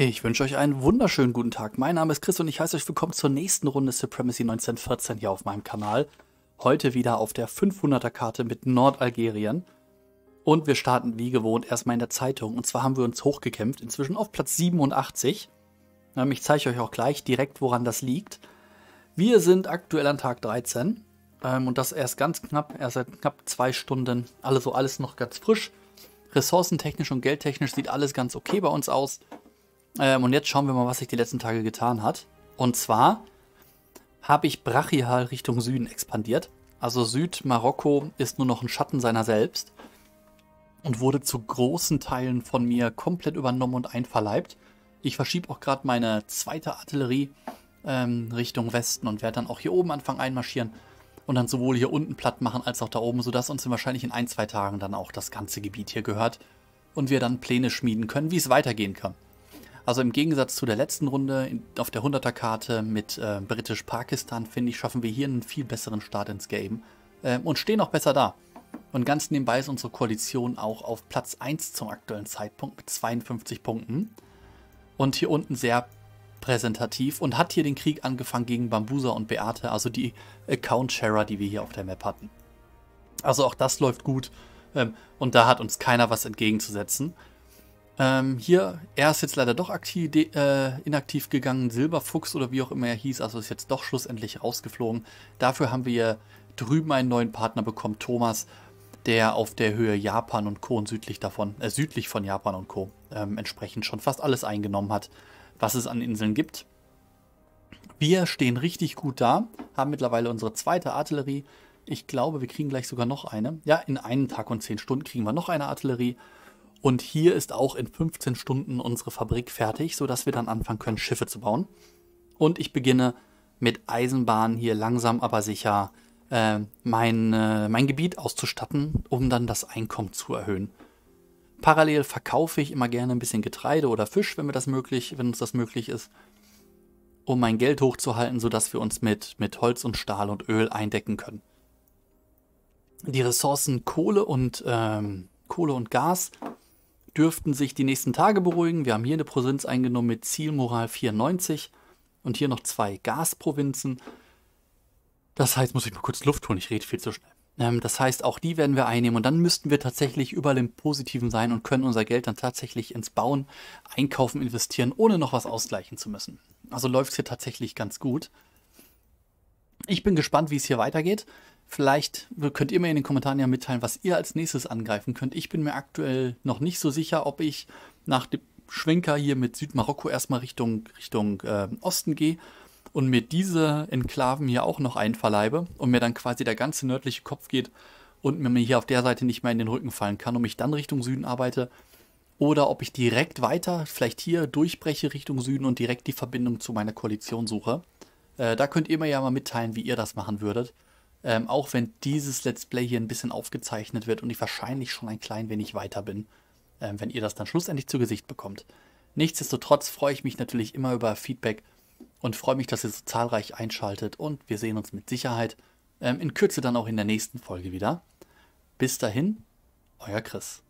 Ich wünsche euch einen wunderschönen guten Tag. Mein Name ist Chris und ich heiße euch willkommen zur nächsten Runde Supremacy 1914 hier auf meinem Kanal. Heute wieder auf der 500er Karte mit Nordalgerien. Und wir starten wie gewohnt erstmal in der Zeitung. Und zwar haben wir uns hochgekämpft, inzwischen auf Platz 87. Ähm, ich zeige euch auch gleich direkt, woran das liegt. Wir sind aktuell an Tag 13. Ähm, und das erst ganz knapp, erst seit knapp zwei Stunden. Also alles noch ganz frisch. Ressourcentechnisch und geldtechnisch sieht alles ganz okay bei uns aus. Ähm, und jetzt schauen wir mal, was sich die letzten Tage getan hat. Und zwar habe ich brachial Richtung Süden expandiert. Also Südmarokko ist nur noch ein Schatten seiner selbst und wurde zu großen Teilen von mir komplett übernommen und einverleibt. Ich verschiebe auch gerade meine zweite Artillerie ähm, Richtung Westen und werde dann auch hier oben anfangen einmarschieren und dann sowohl hier unten platt machen als auch da oben, sodass uns wahrscheinlich in ein, zwei Tagen dann auch das ganze Gebiet hier gehört und wir dann Pläne schmieden können, wie es weitergehen kann. Also im Gegensatz zu der letzten Runde auf der 100er-Karte mit äh, Britisch-Pakistan, finde ich, schaffen wir hier einen viel besseren Start ins Game äh, und stehen auch besser da. Und ganz nebenbei ist unsere Koalition auch auf Platz 1 zum aktuellen Zeitpunkt mit 52 Punkten. Und hier unten sehr präsentativ und hat hier den Krieg angefangen gegen Bambusa und Beate, also die Account-Sharer, die wir hier auf der Map hatten. Also auch das läuft gut ähm, und da hat uns keiner was entgegenzusetzen. Ähm, hier, er ist jetzt leider doch aktiv, äh, inaktiv gegangen. Silberfuchs oder wie auch immer er hieß, also ist jetzt doch schlussendlich rausgeflogen. Dafür haben wir drüben einen neuen Partner bekommen, Thomas, der auf der Höhe Japan und Co. und südlich davon, äh, südlich von Japan und Co. Ähm, entsprechend schon fast alles eingenommen hat, was es an Inseln gibt. Wir stehen richtig gut da, haben mittlerweile unsere zweite Artillerie. Ich glaube, wir kriegen gleich sogar noch eine. Ja, in einem Tag und zehn Stunden kriegen wir noch eine Artillerie. Und hier ist auch in 15 Stunden unsere Fabrik fertig, sodass wir dann anfangen können, Schiffe zu bauen. Und ich beginne mit Eisenbahn hier langsam aber sicher äh, mein, äh, mein Gebiet auszustatten, um dann das Einkommen zu erhöhen. Parallel verkaufe ich immer gerne ein bisschen Getreide oder Fisch, wenn, mir das möglich, wenn uns das möglich ist, um mein Geld hochzuhalten, sodass wir uns mit, mit Holz und Stahl und Öl eindecken können. Die Ressourcen Kohle und, ähm, Kohle und Gas dürften sich die nächsten Tage beruhigen. Wir haben hier eine Provinz eingenommen mit Zielmoral 94 und hier noch zwei Gasprovinzen. Das heißt, muss ich mal kurz Luft holen, ich rede viel zu schnell. Ähm, das heißt, auch die werden wir einnehmen und dann müssten wir tatsächlich überall im Positiven sein und können unser Geld dann tatsächlich ins Bauen, Einkaufen, investieren, ohne noch was ausgleichen zu müssen. Also läuft es hier tatsächlich ganz gut. Ich bin gespannt, wie es hier weitergeht. Vielleicht könnt ihr mir in den Kommentaren ja mitteilen, was ihr als nächstes angreifen könnt. Ich bin mir aktuell noch nicht so sicher, ob ich nach dem Schwenker hier mit Südmarokko erstmal Richtung, Richtung äh, Osten gehe und mir diese Enklaven hier auch noch einverleibe und mir dann quasi der ganze nördliche Kopf geht und mir hier auf der Seite nicht mehr in den Rücken fallen kann und mich dann Richtung Süden arbeite. Oder ob ich direkt weiter, vielleicht hier durchbreche Richtung Süden und direkt die Verbindung zu meiner Koalition suche. Äh, da könnt ihr mir ja mal mitteilen, wie ihr das machen würdet. Ähm, auch wenn dieses Let's Play hier ein bisschen aufgezeichnet wird und ich wahrscheinlich schon ein klein wenig weiter bin, ähm, wenn ihr das dann schlussendlich zu Gesicht bekommt. Nichtsdestotrotz freue ich mich natürlich immer über Feedback und freue mich, dass ihr so zahlreich einschaltet und wir sehen uns mit Sicherheit ähm, in Kürze dann auch in der nächsten Folge wieder. Bis dahin, euer Chris.